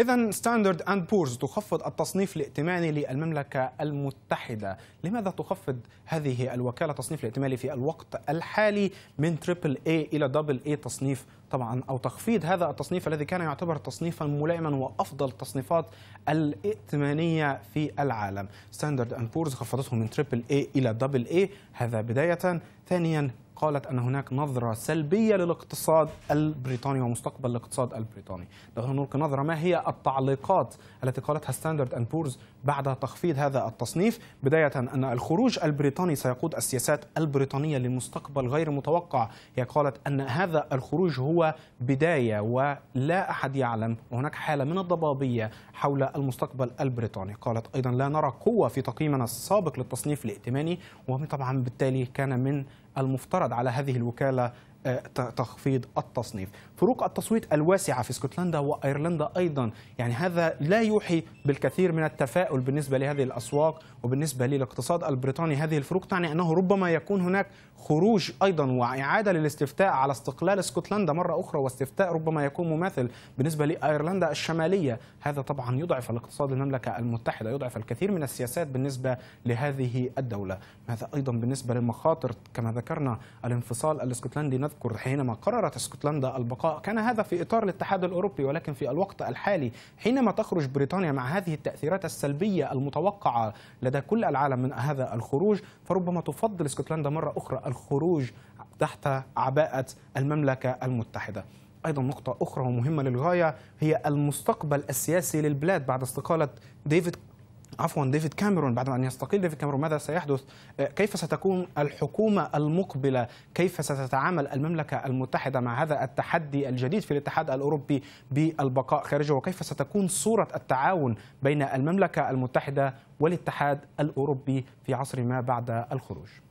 إذا ستاندرد أند بورز تخفض التصنيف الائتماني للمملكة المتحدة لماذا تخفض هذه الوكالة تصنيف الائتماني في الوقت الحالي من تريبل اي إلى دبل اي تصنيف طبعا أو تخفيض هذا التصنيف الذي كان يعتبر تصنيفا ملائما وأفضل التصنيفات الائتمانية في العالم ستاندرد أند بورز خفضته من تريبل اي إلى دبل اي هذا بداية ثانيا قالت أن هناك نظرة سلبية للاقتصاد البريطاني ومستقبل الاقتصاد البريطاني دعونا نلقي نظرة ما هي التعليقات التي قالتها ستاندرد أند بورز بعد تخفيض هذا التصنيف بداية أن الخروج البريطاني سيقود السياسات البريطانية لمستقبل غير متوقع هي قالت أن هذا الخروج هو بداية ولا أحد يعلم وهناك حالة من الضبابية حول المستقبل البريطاني قالت أيضا لا نرى قوة في تقييمنا السابق للتصنيف الائتماني وطبعا بالتالي كان من المفترض على هذه الوكالة تخفيض التصنيف فروق التصويت الواسعة في اسكتلندا وأيرلندا أيضا يعني هذا لا يوحي بالكثير من التفاؤل بالنسبة لهذه الأسواق وبالنسبة للاقتصاد البريطاني هذه الفروق تعني أنه ربما يكون هناك خروج أيضا وإعادة للاستفتاء على استقلال اسكتلندا مرة أخرى واستفتاء ربما يكون مماثل بالنسبة لأيرلندا الشمالية هذا طبعا يضعف الاقتصاد المملكة المتحدة يضعف الكثير من السياسات بالنسبة لهذه الدولة هذا أيضا بالنسبة للمخاطر كما ذكرنا الانفصال الاسكتلندي نذكر أذكر حينما قررت اسكتلندا البقاء كان هذا في إطار الاتحاد الأوروبي ولكن في الوقت الحالي حينما تخرج بريطانيا مع هذه التأثيرات السلبية المتوقعة لدى كل العالم من هذا الخروج فربما تفضل اسكتلندا مرة أخرى الخروج تحت عباءة المملكة المتحدة ايضا نقطه اخرى ومهمه للغايه هي المستقبل السياسي للبلاد بعد استقاله ديفيد عفوا ديفيد كاميرون بعد أن يستقيل ديفيد كاميرون ماذا سيحدث آه، كيف ستكون الحكومة المقبلة كيف ستتعامل المملكة المتحدة مع هذا التحدي الجديد في الاتحاد الأوروبي بالبقاء خارجه وكيف ستكون صورة التعاون بين المملكة المتحدة والاتحاد الأوروبي في عصر ما بعد الخروج